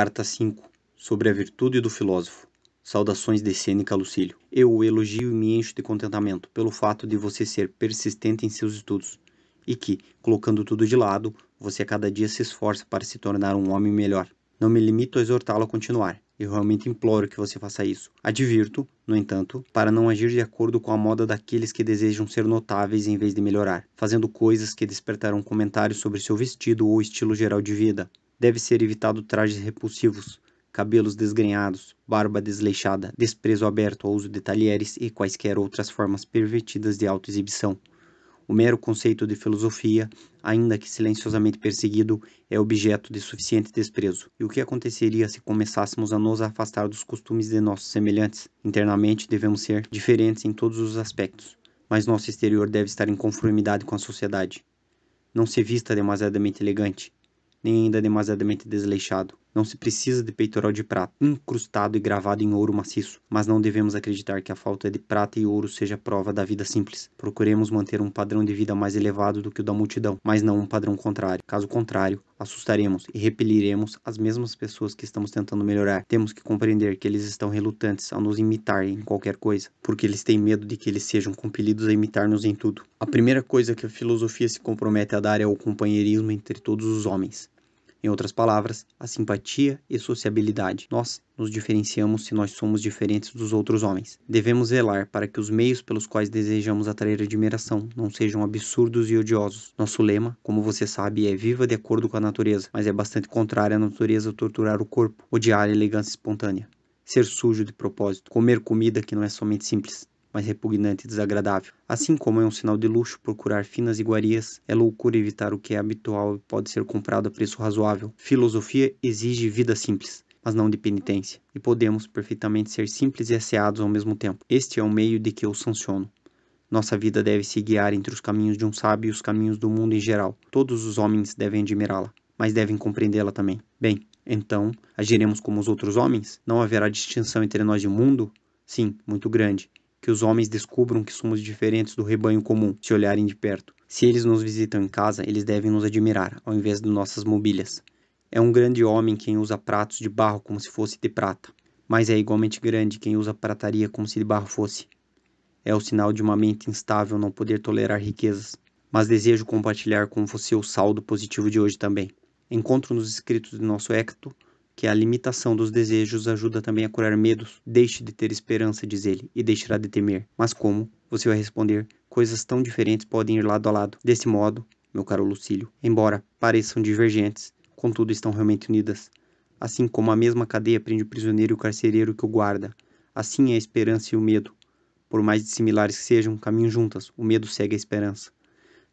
Carta 5 Sobre a virtude do filósofo. Saudações de Sêneca Lucílio. Eu o elogio e me encho de contentamento pelo fato de você ser persistente em seus estudos e que, colocando tudo de lado, você a cada dia se esforça para se tornar um homem melhor. Não me limito a exortá-lo a continuar. Eu realmente imploro que você faça isso. Advirto, no entanto, para não agir de acordo com a moda daqueles que desejam ser notáveis em vez de melhorar, fazendo coisas que despertarão comentários sobre seu vestido ou estilo geral de vida, Deve ser evitado trajes repulsivos, cabelos desgrenhados, barba desleixada, desprezo aberto ao uso de talheres e quaisquer outras formas pervertidas de autoexibição. O mero conceito de filosofia, ainda que silenciosamente perseguido, é objeto de suficiente desprezo. E o que aconteceria se começássemos a nos afastar dos costumes de nossos semelhantes? Internamente devemos ser diferentes em todos os aspectos, mas nosso exterior deve estar em conformidade com a sociedade. Não se vista demasiadamente elegante, nem ainda demasiadamente desleixado não se precisa de peitoral de prata, incrustado e gravado em ouro maciço, mas não devemos acreditar que a falta de prata e ouro seja prova da vida simples. Procuremos manter um padrão de vida mais elevado do que o da multidão, mas não um padrão contrário. Caso contrário, assustaremos e repeliremos as mesmas pessoas que estamos tentando melhorar. Temos que compreender que eles estão relutantes a nos imitar em qualquer coisa, porque eles têm medo de que eles sejam compelidos a imitar-nos em tudo. A primeira coisa que a filosofia se compromete a dar é o companheirismo entre todos os homens. Em outras palavras, a simpatia e sociabilidade. Nós nos diferenciamos se nós somos diferentes dos outros homens. Devemos zelar para que os meios pelos quais desejamos atrair admiração não sejam absurdos e odiosos. Nosso lema, como você sabe, é viva de acordo com a natureza, mas é bastante contrário à natureza torturar o corpo, odiar a elegância espontânea, ser sujo de propósito, comer comida que não é somente simples, mas repugnante e desagradável. Assim como é um sinal de luxo procurar finas iguarias, é loucura evitar o que é habitual e pode ser comprado a preço razoável. Filosofia exige vida simples mas não de penitência, e podemos perfeitamente ser simples e asseados ao mesmo tempo. Este é o meio de que eu sanciono. Nossa vida deve se guiar entre os caminhos de um sábio e os caminhos do mundo em geral. Todos os homens devem admirá-la, mas devem compreendê-la também. Bem, então, agiremos como os outros homens? Não haverá distinção entre nós e o mundo? Sim, muito grande, que os homens descubram que somos diferentes do rebanho comum, se olharem de perto. Se eles nos visitam em casa, eles devem nos admirar, ao invés de nossas mobílias. É um grande homem quem usa pratos de barro como se fosse de prata, mas é igualmente grande quem usa prataria como se de barro fosse. É o sinal de uma mente instável não poder tolerar riquezas, mas desejo compartilhar com você o saldo positivo de hoje também. Encontro nos escritos de nosso Écto que a limitação dos desejos ajuda também a curar medos. Deixe de ter esperança, diz ele, e deixará de temer. Mas como? Você vai responder: coisas tão diferentes podem ir lado a lado. Desse modo, meu caro Lucílio, embora pareçam divergentes, contudo estão realmente unidas. Assim como a mesma cadeia prende o prisioneiro e o carcereiro que o guarda, assim é a esperança e o medo. Por mais dissimilares que sejam, caminham juntas, o medo segue a esperança.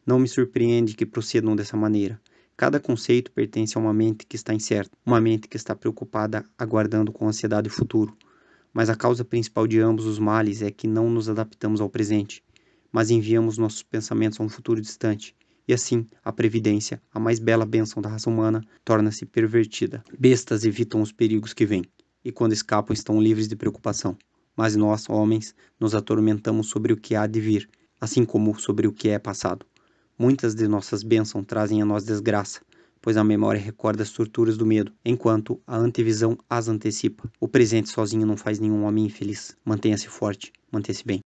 Não me surpreende que procedam dessa maneira Cada conceito pertence a uma mente que está incerta, uma mente que está preocupada, aguardando com ansiedade o futuro. Mas a causa principal de ambos os males é que não nos adaptamos ao presente, mas enviamos nossos pensamentos a um futuro distante. E assim, a previdência, a mais bela bênção da raça humana, torna-se pervertida. Bestas evitam os perigos que vêm, e quando escapam estão livres de preocupação. Mas nós, homens, nos atormentamos sobre o que há de vir, assim como sobre o que é passado. Muitas de nossas bênçãos trazem a nós desgraça, pois a memória recorda as torturas do medo, enquanto a antevisão as antecipa. O presente sozinho não faz nenhum homem infeliz. Mantenha-se forte, mantenha-se bem.